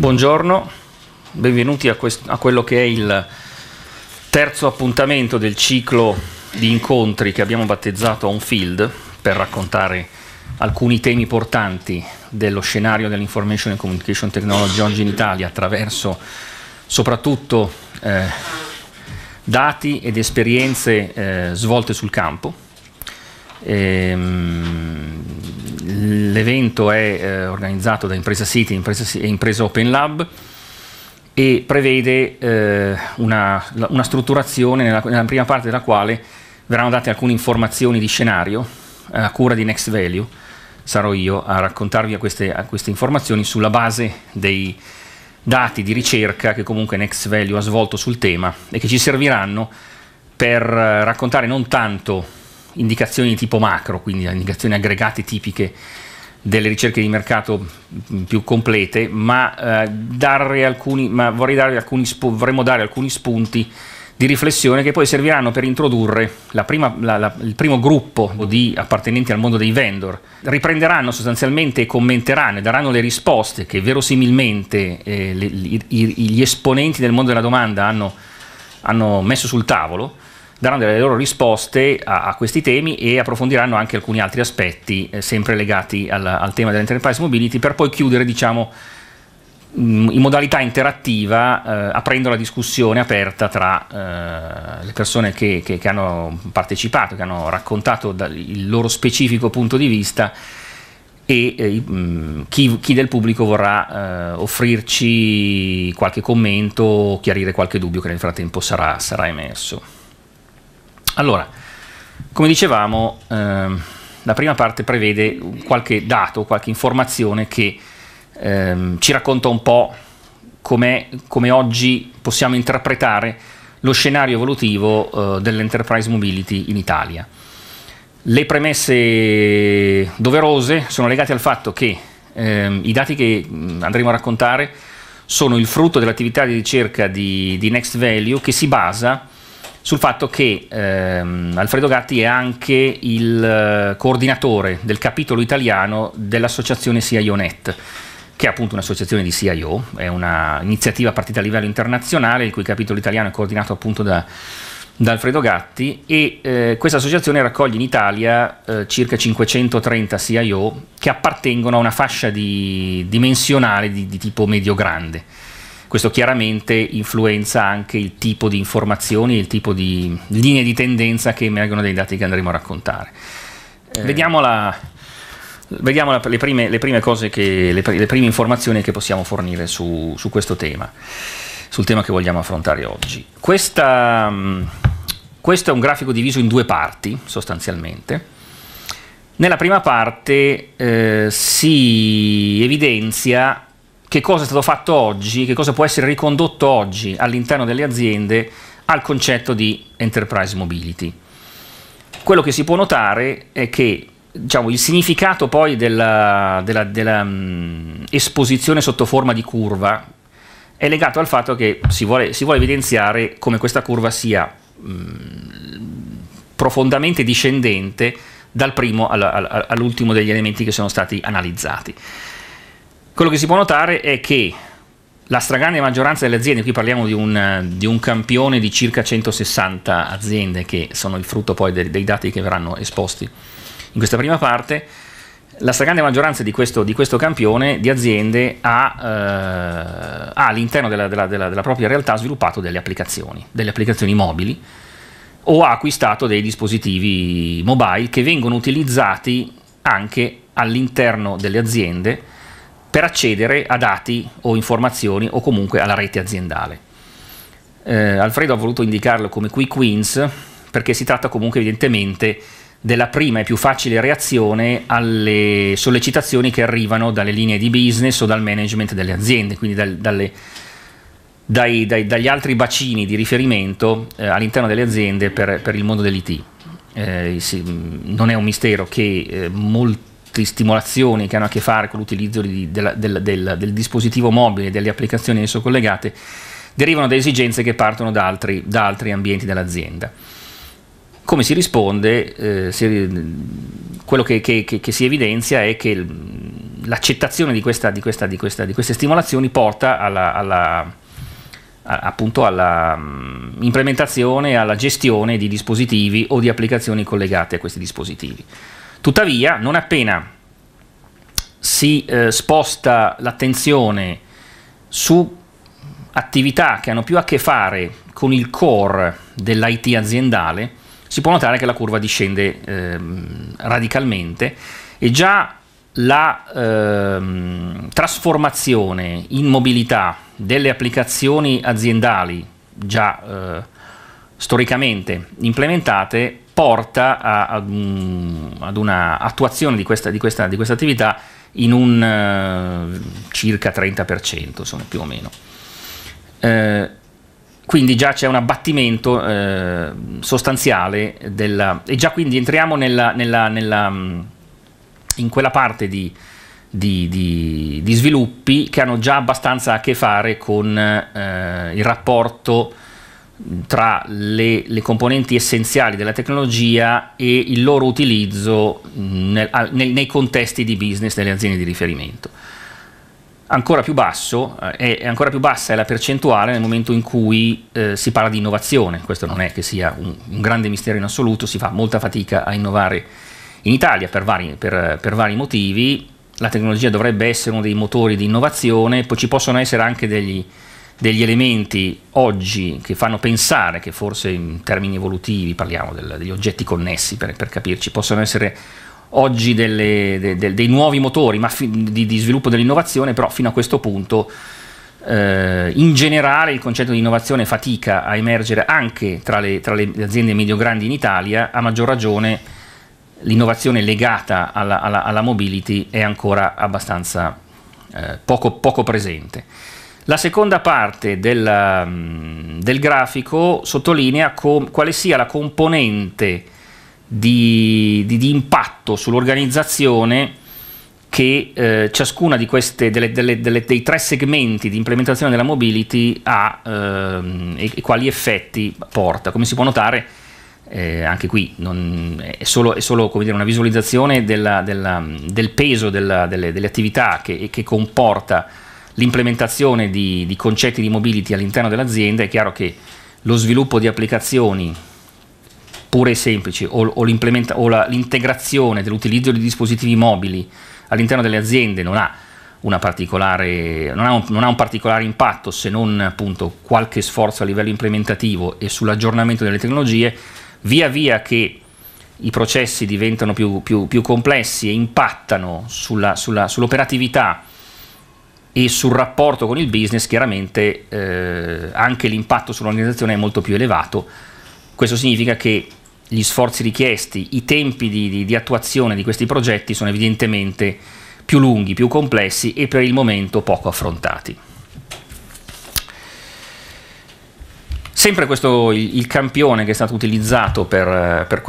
Buongiorno, benvenuti a, a, quello che è il terzo appuntamento del ciclo di incontri che abbiamo battezzato On Field per raccontare alcuni temi portanti dello scenario dell'information and communication technology oggi in Italia attraverso soprattutto eh, dati ed esperienze eh, svolte sul campo. Ehm, l'evento è eh, organizzato da Impresa City e Impresa, Open Lab e prevede eh, una, una, strutturazione nella, nella, prima parte della quale verranno date alcune informazioni di scenario eh, a cura di Next Value. Sarò io a raccontarvi a queste, a queste informazioni sulla base dei dati di ricerca che comunque Next Value ha svolto sul tema e che ci serviranno per eh, raccontare non tanto indicazioni di tipo macro, quindi indicazioni aggregate tipiche delle ricerche di mercato mm, più complete, ma, eh, darvi alcuni, ma darvi alcuni, vorremmo dare alcuni spunti di riflessione che poi serviranno per introdurre la prima, la, la, il primo gruppo di appartenenti al mondo dei vendor. Riprenderanno sostanzialmente e commenteranno e daranno le risposte che verosimilmente eh, le, i, gli esponenti del mondo della domanda hanno, hanno messo sul tavolo daranno delle loro risposte a, a, questi temi e approfondiranno anche alcuni altri aspetti eh, sempre legati al, al tema dell'enterprise mobility per poi chiudere diciamo, mm, in modalità interattiva eh, aprendo la discussione aperta tra eh, le persone che, che, che, hanno partecipato, che hanno raccontato il loro specifico punto di vista e mh, eh, mm, chi, chi, del pubblico vorrà eh, offrirci qualche commento o chiarire qualche dubbio che nel frattempo sarà, sarà emerso. Allora, come dicevamo, ehm, la prima parte prevede qualche dato, qualche informazione che ehm, ci racconta un po' come com oggi possiamo interpretare lo scenario evolutivo eh, dell'enterprise mobility in Italia. Le premesse doverose sono legate al fatto che ehm, i dati che andremo a raccontare sono il frutto dell'attività di ricerca di, di Next Value che si basa sul fatto che ehm, Alfredo Gatti è anche il eh, coordinatore del capitolo italiano dell'associazione CIONET che è appunto un'associazione di CIO, è un'iniziativa partita a livello internazionale, il cui capitolo italiano è coordinato appunto da, da Alfredo Gatti e eh, questa associazione raccoglie in Italia eh, circa 530 CIO che appartengono a una fascia di, dimensionale di, di tipo medio-grande questo chiaramente influenza anche il tipo di informazioni, il tipo di linee di tendenza che emergono dai dati che andremo a raccontare. Eh. Vediamo, la, le, prime, le, prime che, le, le, prime, informazioni che possiamo fornire su, su, questo tema, sul tema che vogliamo affrontare oggi. Questa, mm, questo è un grafico diviso in due parti, sostanzialmente. Nella prima parte eh, si evidenzia che cosa è stato fatto oggi, che cosa può essere ricondotto oggi all'interno delle aziende al concetto di enterprise mobility. Quello che si può notare è che diciamo, il significato poi dell'esposizione mm, sotto forma di curva è legato al fatto che si vuole, si vuole evidenziare come questa curva sia um, profondamente discendente dal primo all'ultimo degli elementi che sono stati analizzati. Quello che si può notare è che la stragrande maggioranza delle aziende, qui parliamo di un, di un, campione di circa 160 aziende che sono il frutto poi dei, dei dati che verranno esposti in questa prima parte, la stragrande maggioranza di questo, di questo campione di aziende ha, eh, ha all'interno della, della, della, della, propria realtà sviluppato delle applicazioni, delle applicazioni mobili o ha acquistato dei dispositivi mobile che vengono utilizzati anche all'interno delle aziende per accedere a dati o informazioni o comunque alla rete aziendale. Eh, Alfredo ha voluto indicarlo come quick wins perché si tratta comunque evidentemente della prima e più facile reazione alle sollecitazioni che arrivano dalle linee di business o dal management delle aziende, quindi dal, dalle, dai, dai, dagli altri bacini di riferimento eh, all'interno delle aziende per, per il mondo dell'IT. Eh, sì, mm, non è un mistero che eh, molti stimolazioni che hanno a che fare con l'utilizzo di, della, del, del, del, dispositivo mobile e delle applicazioni ad esso collegate derivano da esigenze che partono da altri, da altri ambienti dell'azienda. Come si risponde? Eh, si, quello che, che, che, si evidenzia è che mm, l'accettazione di, di, di, queste stimolazioni porta alla, alla appunto alla mm, implementazione e alla gestione di dispositivi o di applicazioni collegate a questi dispositivi. Tuttavia, non appena si eh, sposta l'attenzione su attività che hanno più a che fare con il core dell'IT aziendale, si può notare che la curva discende eh, radicalmente e già la eh, trasformazione in mobilità delle applicazioni aziendali già eh, storicamente implementate porta a, ad, un, ad, una attuazione di questa, di questa, di questa attività in un uh, circa 30%, insomma, più o meno. Eh, quindi già c'è un abbattimento eh, sostanziale della, e già quindi entriamo nella, nella, nella, in quella parte di, di, di, di, sviluppi che hanno già abbastanza a che fare con eh, il rapporto tra le, le, componenti essenziali della tecnologia e il loro utilizzo nel, nel, nei contesti di business delle aziende di riferimento. Ancora più, basso, eh, ancora più bassa è la percentuale nel momento in cui eh, si parla di innovazione, questo non è che sia un, un, grande mistero in assoluto, si fa molta fatica a innovare in Italia per vari, per, per vari motivi, la tecnologia dovrebbe essere uno dei motori di innovazione, poi ci possono essere anche degli, degli elementi oggi che fanno pensare che forse in termini evolutivi, parliamo del, degli oggetti connessi per, per, capirci, possono essere oggi delle, de, de, dei nuovi motori di, di, sviluppo dell'innovazione, però fino a questo punto eh, in generale il concetto di innovazione fatica a emergere anche tra le, tra le aziende medio-grandi in Italia, a maggior ragione l'innovazione legata alla, alla, alla mobility è ancora abbastanza eh, poco, poco presente. La seconda parte del, mm, del grafico sottolinea com, quale sia la componente di, di, di impatto sull'organizzazione che eh, ciascuna di queste, delle, delle, delle, dei tre segmenti di implementazione della mobility ha ehm, e, quali effetti porta. Come si può notare, eh, anche qui non, è solo, è solo dire, una visualizzazione della, della, del peso della, delle, attività che, che comporta l'implementazione di, di concetti di mobility all'interno dell'azienda, è chiaro che lo sviluppo di applicazioni pure e semplici o, o l'integrazione dell'utilizzo di dispositivi mobili all'interno delle aziende non ha, non, ha un, non ha, un, particolare impatto se non appunto qualche sforzo a livello implementativo e sull'aggiornamento delle tecnologie, via via che i processi diventano più, più, più complessi e impattano sull'operatività e sul rapporto con il business chiaramente eh, anche l'impatto sull'organizzazione è molto più elevato. Questo significa che gli sforzi richiesti, i tempi di, di, di attuazione di questi progetti sono evidentemente più lunghi, più complessi e per il momento poco affrontati. Sempre questo, il, il, campione che è stato utilizzato per, per,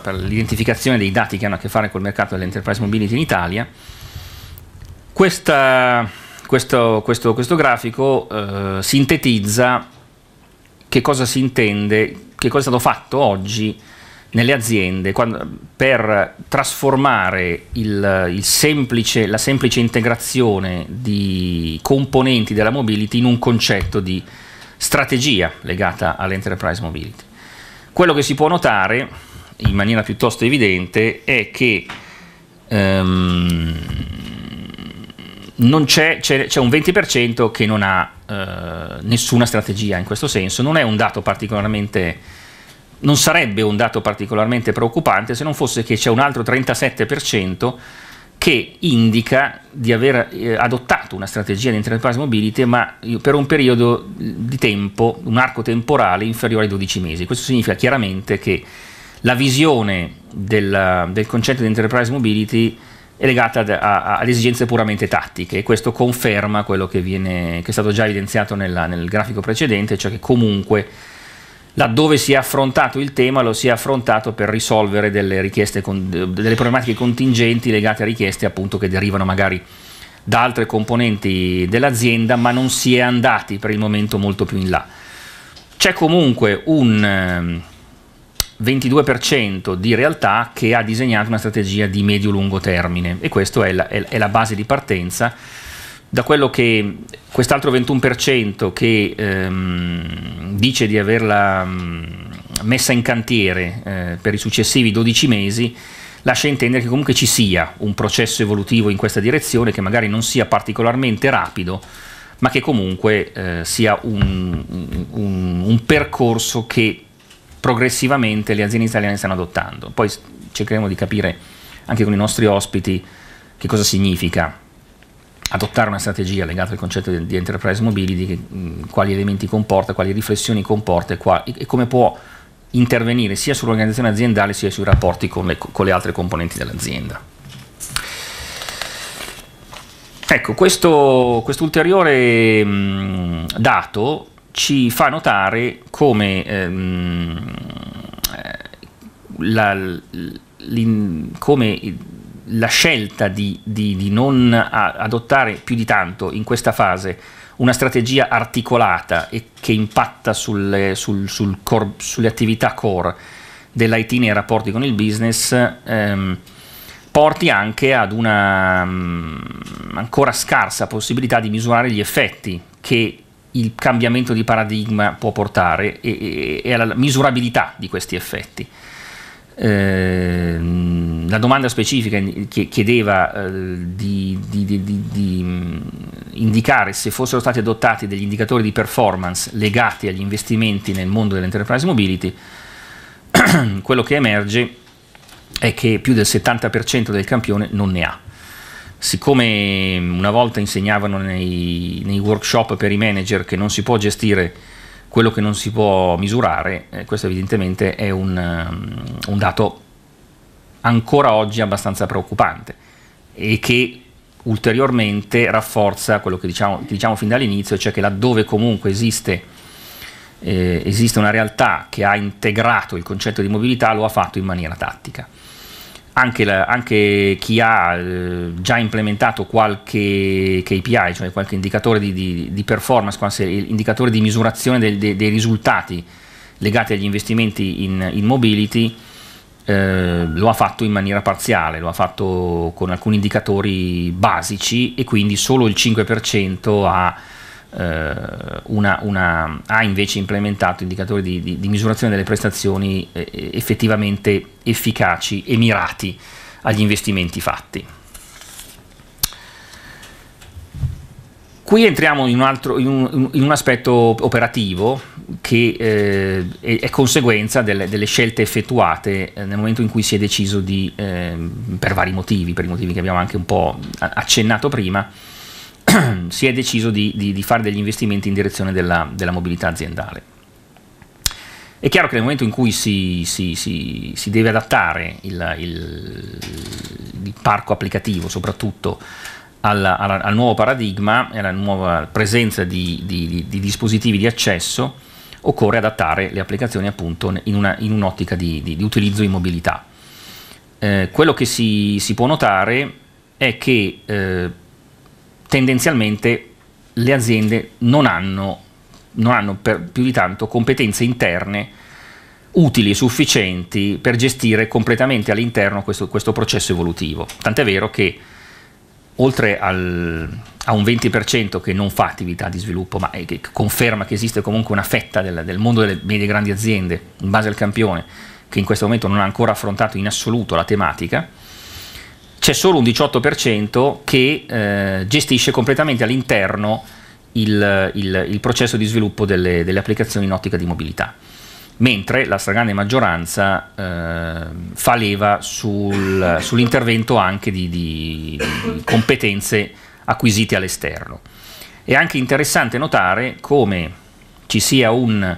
per l'identificazione dei dati che hanno a che fare col mercato dell'enterprise mobility in Italia questa, questo, questo, questo, grafico eh, sintetizza che cosa si intende, che cosa è stato fatto oggi nelle aziende quando, per trasformare il, il semplice, la semplice integrazione di componenti della mobility in un concetto di strategia legata all'enterprise mobility. Quello che si può notare in maniera piuttosto evidente è che ehm, c'è, c'è, c'è, un 20% che non ha eh, nessuna strategia in questo senso, non è un dato particolarmente non sarebbe un dato particolarmente preoccupante se non fosse che c'è un altro 37% che indica di aver eh, adottato una strategia di enterprise mobility ma per un periodo di tempo, un arco temporale inferiore ai 12 mesi. Questo significa chiaramente che la visione del, del concetto di enterprise mobility è legata ad, esigenze puramente tattiche e questo conferma quello che, viene, che è stato già evidenziato nella, nel grafico precedente, cioè che comunque laddove si è affrontato il tema lo si è affrontato per risolvere delle, richieste con, delle problematiche contingenti legate a richieste appunto che derivano magari da altre componenti dell'azienda ma non si è andati per il momento molto più in là. C'è comunque un, ehm, 22% di realtà che ha disegnato una strategia di medio-lungo termine e questa è la, è, è la base di partenza da quello che quest'altro 21% che ehm, dice di averla mm, messa in cantiere eh, per i successivi 12 mesi lascia intendere che comunque ci sia un processo evolutivo in questa direzione che magari non sia particolarmente rapido ma che comunque eh, sia un, un, un percorso che progressivamente le aziende italiane stanno adottando. Poi cercheremo di capire anche con i nostri ospiti che cosa significa adottare una strategia legata al concetto di, di enterprise mobility, che, mh, quali elementi comporta, quali riflessioni comporta e, qua, e, e come può intervenire sia sull'organizzazione aziendale sia sui rapporti con le, con le altre componenti dell'azienda. Ecco, questo, quest ulteriore dato ci fa notare come ehm, la, come la scelta di, di, di, non adottare più di tanto in questa fase una strategia articolata e che impatta sulle, sul, sul core, sulle attività core dell'IT nei rapporti con il business ehm, porti anche ad una mh, mm, ancora scarsa possibilità di misurare gli effetti che il cambiamento di paradigma può portare e, e, e alla misurabilità di questi effetti. Eh, la domanda specifica chiedeva eh, di, di, di, di, mm, indicare se fossero stati adottati degli indicatori di performance legati agli investimenti nel mondo dell'enterprise mobility, quello che emerge è che più del 70% del campione non ne ha siccome una volta insegnavano nei, nei, workshop per i manager che non si può gestire quello che non si può misurare, eh, questo evidentemente è un, ehm, un, dato ancora oggi abbastanza preoccupante e che ulteriormente rafforza quello che diciamo, che diciamo fin dall'inizio, cioè che laddove comunque esiste, eh, esiste una realtà che ha integrato il concetto di mobilità lo ha fatto in maniera tattica anche, la, anche, chi ha eh, già implementato qualche KPI, cioè qualche indicatore di, di, di performance, qualche indicatore di misurazione del, de, dei risultati legati agli investimenti in, in mobility, eh, lo ha fatto in maniera parziale, lo ha fatto con alcuni indicatori basici e quindi solo il 5% ha eh, una, una, ha invece implementato indicatori di, di, di, misurazione delle prestazioni eh, eh, effettivamente efficaci e mirati agli investimenti fatti. Qui entriamo in un, altro, in un, in un aspetto operativo che eh, è, conseguenza delle, delle scelte effettuate nel momento in cui si è deciso di, eh, per vari motivi, per i motivi che abbiamo anche un po' accennato prima, si è deciso di, di, di, fare degli investimenti in direzione della, della, mobilità aziendale. È chiaro che nel momento in cui si, si, si, si deve adattare il, il, il, parco applicativo soprattutto alla, alla, al nuovo paradigma e alla nuova presenza di, di, dispositivi di accesso, occorre adattare le applicazioni appunto in, un'ottica un di, utilizzo in mobilità. Eh, quello che si, può notare è che eh, tendenzialmente le aziende non hanno, non hanno più di tanto competenze interne utili e sufficienti per gestire completamente all'interno questo, questo, processo evolutivo. Tant'è vero che oltre al, a un 20% che non fa attività di sviluppo, ma che conferma che esiste comunque una fetta del, del mondo delle medie e grandi aziende, in base al campione, che in questo momento non ha ancora affrontato in assoluto la tematica, c'è solo un 18% che eh, gestisce completamente all'interno il, il, il, processo di sviluppo delle, delle, applicazioni in ottica di mobilità, mentre la stragrande maggioranza eh, fa leva sul, sull'intervento anche di, di, di competenze acquisite all'esterno. È anche interessante notare come ci sia un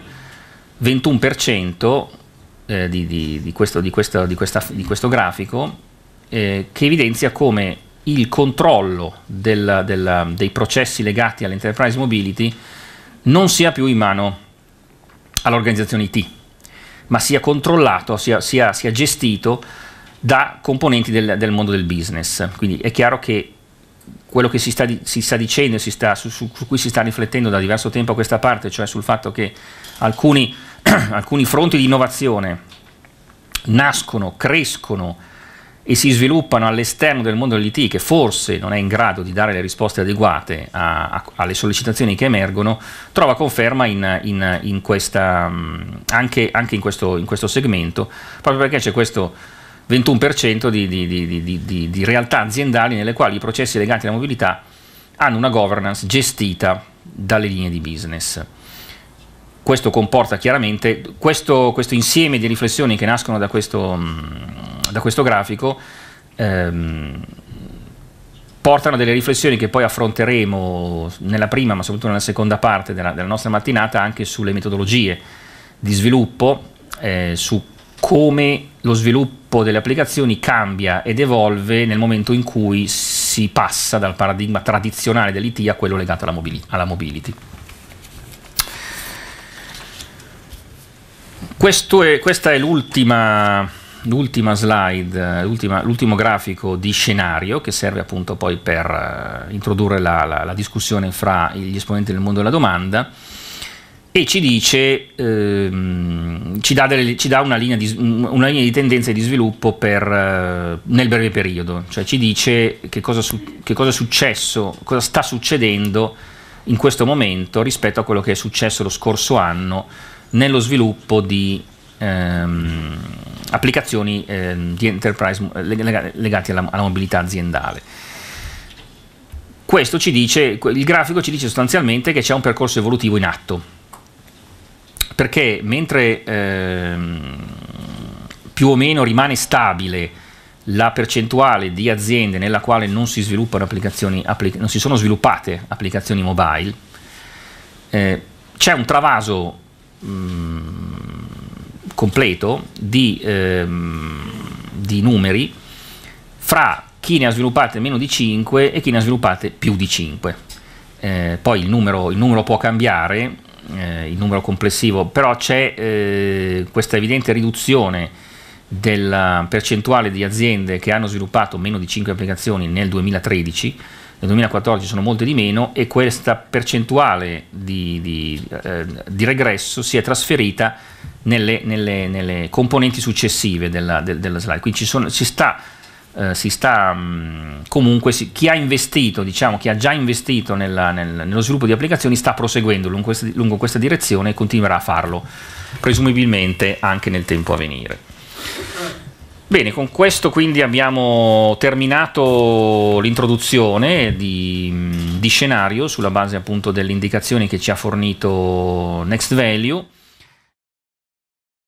21% eh, di, questo, questo, questo, di questo grafico eh, che evidenzia come il controllo del, del, dei processi legati all'enterprise mobility non sia più in mano all'organizzazione IT, ma sia controllato, sia, sia, sia gestito da componenti del, del, mondo del business. Quindi è chiaro che quello che si sta, si sta dicendo, si sta, su, su, cui si sta riflettendo da diverso tempo a questa parte, cioè sul fatto che alcuni, alcuni fronti di innovazione nascono, crescono, e si sviluppano all'esterno del mondo dell'IT che forse non è in grado di dare le risposte adeguate a, a, alle sollecitazioni che emergono, trova conferma in, in, in questa, mm, anche, anche in, questo, in, questo, segmento, proprio perché c'è questo 21% di, di, di, di, realtà aziendali nelle quali i processi legati alla mobilità hanno una governance gestita dalle linee di business. Questo comporta chiaramente questo, questo insieme di riflessioni che nascono da questo mm, da questo grafico ehm, portano a delle riflessioni che poi affronteremo nella prima, ma soprattutto nella seconda parte della, della nostra mattinata, anche sulle metodologie di sviluppo, eh, su come lo sviluppo delle applicazioni cambia ed evolve nel momento in cui si passa dal paradigma tradizionale dell'IT a quello legato alla, mobili- alla mobility. È, questa è l'ultima l'ultima slide, eh, l'ultima, l'ultimo grafico di scenario che serve appunto poi per eh, introdurre la, la, la discussione fra gli esponenti del mondo della domanda e ci dice, ehm, ci dà, delle, ci dà una, linea di, una, linea di, tendenza e di sviluppo per, eh, nel breve periodo, cioè ci dice che cosa, su, che cosa, è successo, cosa sta succedendo in questo momento rispetto a quello che è successo lo scorso anno nello sviluppo di, ehm, applicazioni eh, di enterprise eh, legate alla, alla, mobilità aziendale. Questo ci dice, il grafico ci dice sostanzialmente che c'è un percorso evolutivo in atto, perché mentre ehm, più o meno rimane stabile la percentuale di aziende nella quale non si, sviluppano applic- non si sono sviluppate applicazioni mobile, eh, c'è un travaso mh, mm, completo di, ehm, di numeri fra chi ne ha sviluppate meno di 5 e chi ne ha sviluppate più di 5. Eh, poi il numero, il numero, può cambiare, eh, il numero complessivo, però c'è eh, questa evidente riduzione della percentuale di aziende che hanno sviluppato meno di 5 applicazioni nel 2013, nel 2014 sono molte di meno e questa percentuale di, di, eh, di regresso si è trasferita nelle, nelle, nelle componenti successive della, de, della slide. Quindi sono, si sta, eh, si sta mh, mm, comunque, si, chi ha investito, diciamo, chi ha già investito nella, nel, nello sviluppo di applicazioni sta proseguendo lungo, questa, lungo questa direzione e continuerà a farlo presumibilmente anche nel tempo a venire. Bene, con questo quindi abbiamo terminato l'introduzione di, mm, di, scenario sulla base appunto delle indicazioni che ci ha fornito Next Value.